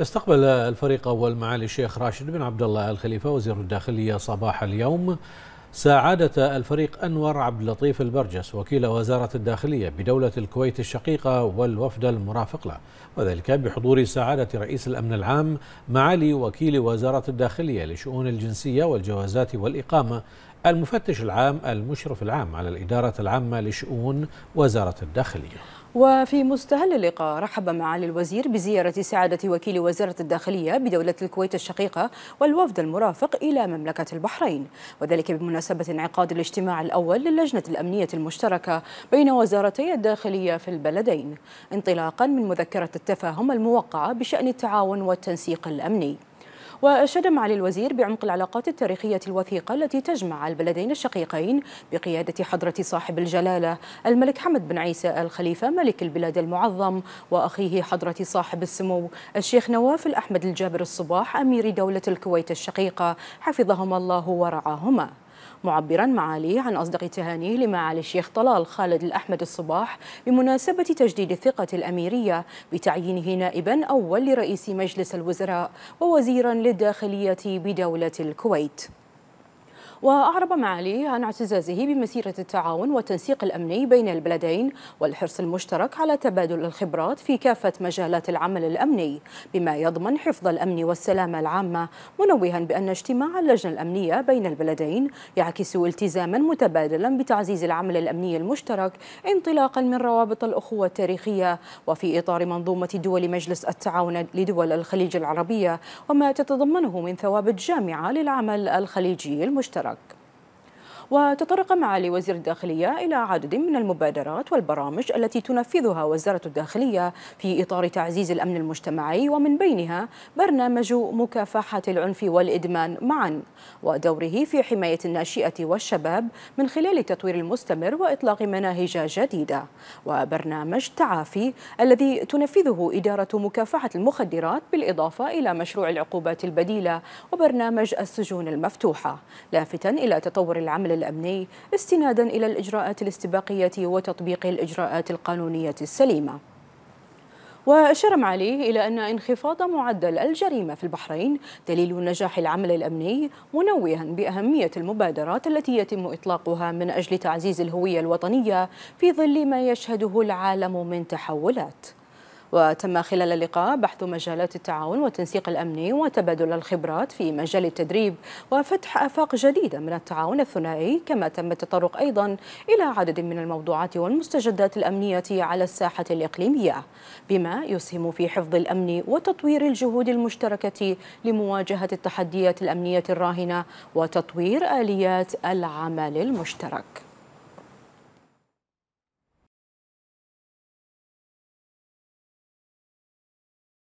استقبل الفريق أول معالي الشيخ راشد بن عبد الله الخليفة وزير الداخلية صباح اليوم سعادة الفريق أنور عبد اللطيف البرجس وكيل وزارة الداخلية بدولة الكويت الشقيقة والوفد المرافق له وذلك بحضور سعادة رئيس الأمن العام معالي وكيل وزارة الداخلية لشؤون الجنسية والجوازات والإقامة المفتش العام المشرف العام على الإدارة العامة لشؤون وزارة الداخلية وفي مستهل اللقاء رحب معالي الوزير بزيارة سعادة وكيل وزارة الداخلية بدولة الكويت الشقيقة والوفد المرافق إلى مملكة البحرين وذلك بمناسبة انعقاد الاجتماع الأول للجنة الأمنية المشتركة بين وزارتي الداخلية في البلدين انطلاقا من مذكرة التفاهم الموقعة بشأن التعاون والتنسيق الأمني وأشاد معالي الوزير بعمق العلاقات التاريخية الوثيقة التي تجمع البلدين الشقيقين بقيادة حضرة صاحب الجلالة الملك حمد بن عيسى الخليفة ملك البلاد المعظم وأخيه حضرة صاحب السمو الشيخ نواف الأحمد الجابر الصباح أمير دولة الكويت الشقيقة حفظهما الله ورعاهما معبرا معاليه عن أصدق تهانيه لمعالي الشيخ طلال خالد الأحمد الصباح بمناسبة تجديد الثقة الأميرية بتعيينه نائبا أول لرئيس مجلس الوزراء ووزيرا للداخلية بدولة الكويت وأعرب معالي عن اعتزازه بمسيرة التعاون والتنسيق الأمني بين البلدين والحرص المشترك على تبادل الخبرات في كافة مجالات العمل الأمني بما يضمن حفظ الأمن والسلامة العامة منوها بأن اجتماع اللجنة الأمنية بين البلدين يعكس التزاما متبادلا بتعزيز العمل الأمني المشترك انطلاقا من روابط الأخوة التاريخية وفي إطار منظومة دول مجلس التعاون لدول الخليج العربية وما تتضمنه من ثوابت جامعة للعمل الخليجي المشترك Iraq. وتطرق معالي وزير الداخلية إلى عدد من المبادرات والبرامج التي تنفذها وزارة الداخلية في إطار تعزيز الأمن المجتمعي ومن بينها برنامج مكافحة العنف والإدمان معا ودوره في حماية الناشئة والشباب من خلال التطوير المستمر وإطلاق مناهج جديدة وبرنامج تعافي الذي تنفذه إدارة مكافحة المخدرات بالإضافة إلى مشروع العقوبات البديلة وبرنامج السجون المفتوحة لافتا إلى تطور العمل الأمني استنادا إلى الإجراءات الاستباقية وتطبيق الإجراءات القانونية السليمة وأشار معاليه إلى أن انخفاض معدل الجريمة في البحرين دليل نجاح العمل الأمني منوها بأهمية المبادرات التي يتم إطلاقها من أجل تعزيز الهوية الوطنية في ظل ما يشهده العالم من تحولات وتم خلال اللقاء بحث مجالات التعاون والتنسيق الأمني وتبادل الخبرات في مجال التدريب وفتح آفاق جديدة من التعاون الثنائي كما تم التطرق أيضا إلى عدد من الموضوعات والمستجدات الأمنية على الساحة الإقليمية بما يسهم في حفظ الأمن وتطوير الجهود المشتركة لمواجهة التحديات الأمنية الراهنة وتطوير آليات العمل المشترك